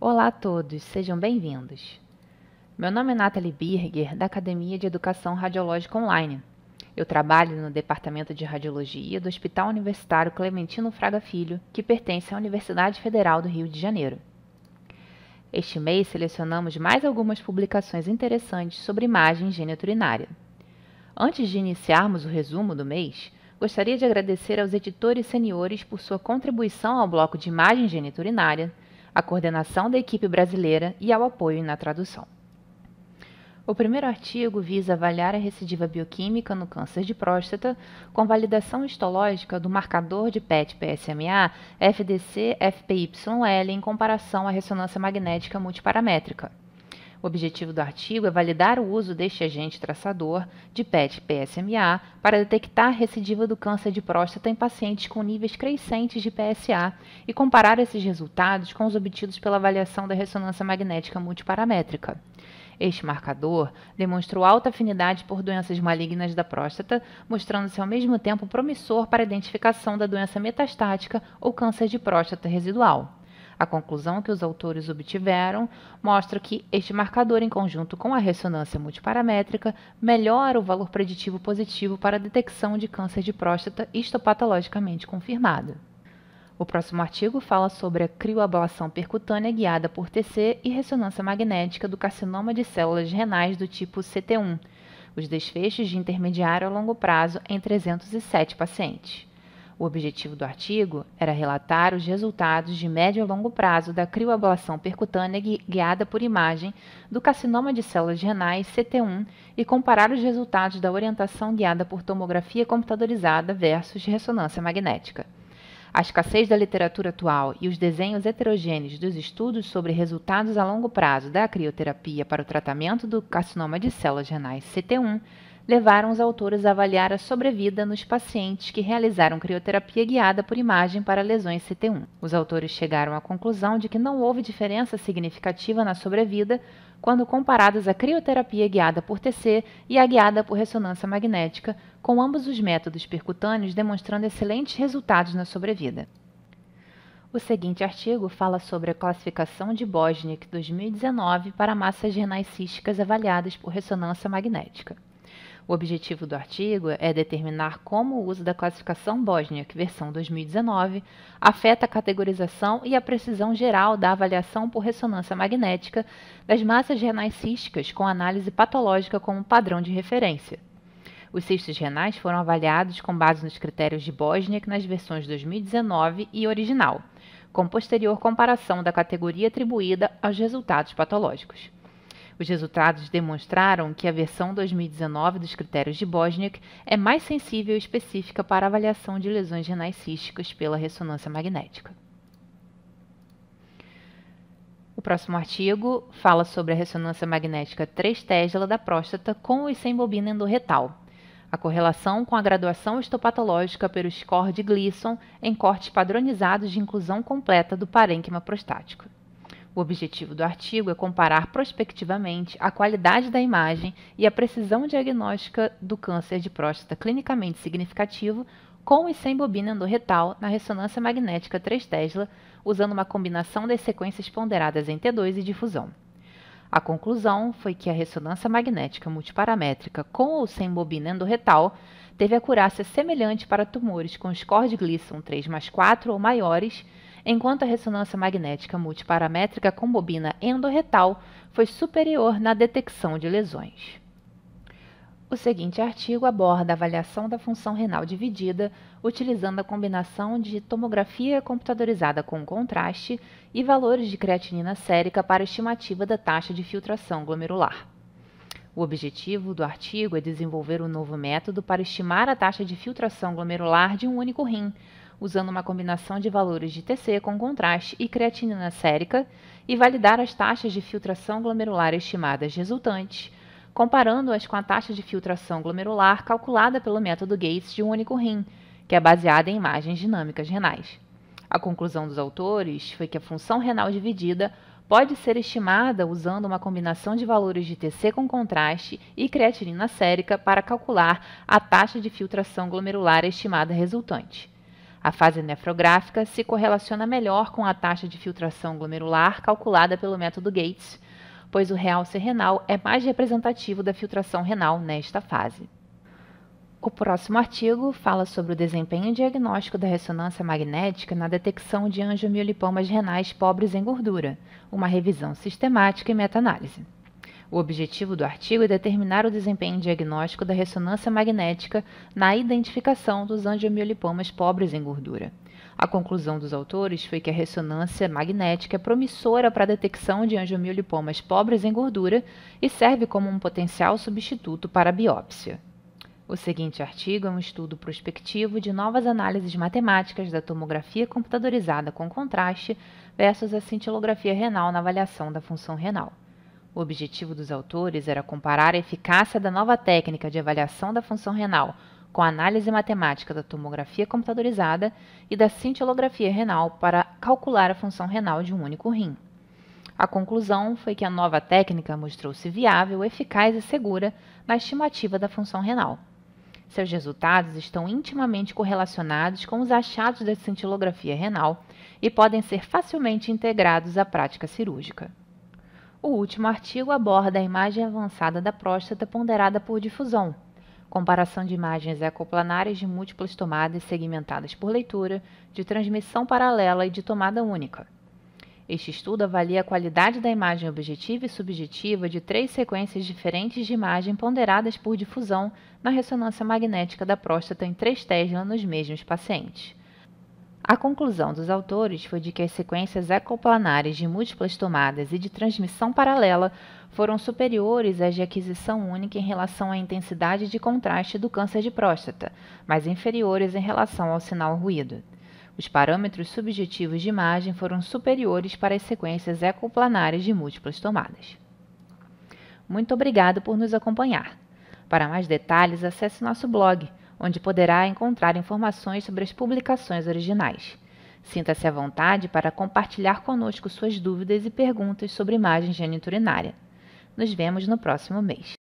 Olá a todos, sejam bem-vindos. Meu nome é Nathalie Birger, da Academia de Educação Radiológica Online. Eu trabalho no Departamento de Radiologia do Hospital Universitário Clementino Fraga Filho, que pertence à Universidade Federal do Rio de Janeiro. Este mês selecionamos mais algumas publicações interessantes sobre imagem geniturinária. Antes de iniciarmos o resumo do mês, gostaria de agradecer aos editores seniores por sua contribuição ao bloco de imagem geniturinária à coordenação da equipe brasileira e ao apoio na tradução. O primeiro artigo visa avaliar a recidiva bioquímica no câncer de próstata com validação histológica do marcador de PET-PSMA FDC-FPYL em comparação à ressonância magnética multiparamétrica. O objetivo do artigo é validar o uso deste agente traçador de PET-PSMA para detectar recidiva do câncer de próstata em pacientes com níveis crescentes de PSA e comparar esses resultados com os obtidos pela avaliação da ressonância magnética multiparamétrica. Este marcador demonstrou alta afinidade por doenças malignas da próstata, mostrando-se ao mesmo tempo promissor para a identificação da doença metastática ou câncer de próstata residual. A conclusão que os autores obtiveram mostra que este marcador, em conjunto com a ressonância multiparamétrica, melhora o valor preditivo positivo para a detecção de câncer de próstata histopatologicamente confirmado. O próximo artigo fala sobre a crioablação percutânea guiada por TC e ressonância magnética do carcinoma de células renais do tipo CT1, os desfechos de intermediário a longo prazo em 307 pacientes. O objetivo do artigo era relatar os resultados de médio a longo prazo da crioablação percutânea guiada por imagem do carcinoma de células renais CT1 e comparar os resultados da orientação guiada por tomografia computadorizada versus ressonância magnética. A escassez da literatura atual e os desenhos heterogêneos dos estudos sobre resultados a longo prazo da crioterapia para o tratamento do carcinoma de células renais CT1 levaram os autores a avaliar a sobrevida nos pacientes que realizaram crioterapia guiada por imagem para lesões CT1. Os autores chegaram à conclusão de que não houve diferença significativa na sobrevida quando comparadas à crioterapia guiada por TC e à guiada por ressonância magnética, com ambos os métodos percutâneos demonstrando excelentes resultados na sobrevida. O seguinte artigo fala sobre a classificação de Bosnick 2019 para massas renais císticas avaliadas por ressonância magnética. O objetivo do artigo é determinar como o uso da classificação Bosniak versão 2019 afeta a categorização e a precisão geral da avaliação por ressonância magnética das massas renais císticas com análise patológica como padrão de referência. Os cistos renais foram avaliados com base nos critérios de Bosniak nas versões 2019 e original, com posterior comparação da categoria atribuída aos resultados patológicos. Os resultados demonstraram que a versão 2019 dos critérios de Bosniak é mais sensível e específica para avaliação de lesões renais císticas pela ressonância magnética. O próximo artigo fala sobre a ressonância magnética 3 Tesla da próstata com e sem bobina endorretal. A correlação com a graduação histopatológica pelo score de Gleason em cortes padronizados de inclusão completa do parênquima prostático. O objetivo do artigo é comparar prospectivamente a qualidade da imagem e a precisão diagnóstica do câncer de próstata clinicamente significativo com e sem bobina endorretal na ressonância magnética 3 Tesla, usando uma combinação das sequências ponderadas em T2 e difusão. A conclusão foi que a ressonância magnética multiparamétrica com ou sem bobina endorretal teve acurácia semelhante para tumores com score de Gleason 3 mais 4 ou maiores enquanto a ressonância magnética multiparamétrica com bobina endorretal foi superior na detecção de lesões. O seguinte artigo aborda a avaliação da função renal dividida utilizando a combinação de tomografia computadorizada com contraste e valores de creatinina sérica para estimativa da taxa de filtração glomerular. O objetivo do artigo é desenvolver um novo método para estimar a taxa de filtração glomerular de um único rim, usando uma combinação de valores de TC com contraste e creatinina sérica e validar as taxas de filtração glomerular estimadas resultantes, comparando-as com a taxa de filtração glomerular calculada pelo método Gates de um único rim, que é baseada em imagens dinâmicas renais. A conclusão dos autores foi que a função renal dividida pode ser estimada usando uma combinação de valores de TC com contraste e creatinina sérica para calcular a taxa de filtração glomerular estimada resultante. A fase nefrográfica se correlaciona melhor com a taxa de filtração glomerular calculada pelo método Gates, pois o realce renal é mais representativo da filtração renal nesta fase. O próximo artigo fala sobre o desempenho diagnóstico da ressonância magnética na detecção de angiomiolipomas renais pobres em gordura, uma revisão sistemática e meta-análise. O objetivo do artigo é determinar o desempenho diagnóstico da ressonância magnética na identificação dos angiomiolipomas pobres em gordura. A conclusão dos autores foi que a ressonância magnética é promissora para a detecção de angiomiolipomas pobres em gordura e serve como um potencial substituto para a biópsia. O seguinte artigo é um estudo prospectivo de novas análises matemáticas da tomografia computadorizada com contraste versus a cintilografia renal na avaliação da função renal. O objetivo dos autores era comparar a eficácia da nova técnica de avaliação da função renal com a análise matemática da tomografia computadorizada e da cintilografia renal para calcular a função renal de um único rim. A conclusão foi que a nova técnica mostrou-se viável, eficaz e segura na estimativa da função renal. Seus resultados estão intimamente correlacionados com os achados da cintilografia renal e podem ser facilmente integrados à prática cirúrgica. O último artigo aborda a imagem avançada da próstata ponderada por difusão, comparação de imagens ecoplanares de múltiplas tomadas segmentadas por leitura, de transmissão paralela e de tomada única. Este estudo avalia a qualidade da imagem objetiva e subjetiva de três sequências diferentes de imagem ponderadas por difusão na ressonância magnética da próstata em 3 Tesla nos mesmos pacientes. A conclusão dos autores foi de que as sequências ecoplanares de múltiplas tomadas e de transmissão paralela foram superiores às de aquisição única em relação à intensidade de contraste do câncer de próstata, mas inferiores em relação ao sinal ruído. Os parâmetros subjetivos de imagem foram superiores para as sequências ecoplanares de múltiplas tomadas. Muito obrigado por nos acompanhar. Para mais detalhes, acesse nosso blog onde poderá encontrar informações sobre as publicações originais. Sinta-se à vontade para compartilhar conosco suas dúvidas e perguntas sobre imagem geniturinária. Nos vemos no próximo mês.